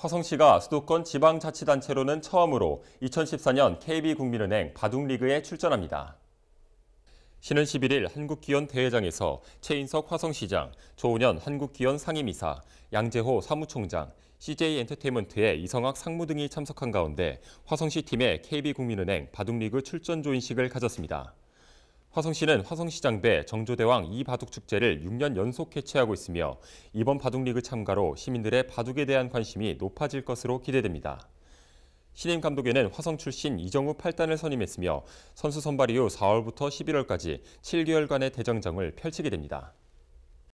화성시가 수도권 지방자치단체로는 처음으로 2014년 KB국민은행 바둑리그에 출전합니다. 시는 11일 한국기원 대회장에서 최인석 화성시장, 조은현 한국기원 상임이사, 양재호 사무총장, CJ엔터테인먼트의 이성학 상무 등이 참석한 가운데 화성시 팀의 KB국민은행 바둑리그 출전 조인식을 가졌습니다. 화성시는 화성시장대 정조대왕 이바둑축제를 6년 연속 개최하고 있으며 이번 바둑리그 참가로 시민들의 바둑에 대한 관심이 높아질 것으로 기대됩니다. 신임 감독에는 화성 출신 이정우 8단을 선임했으며 선수 선발 이후 4월부터 11월까지 7개월간의 대장을 펼치게 됩니다.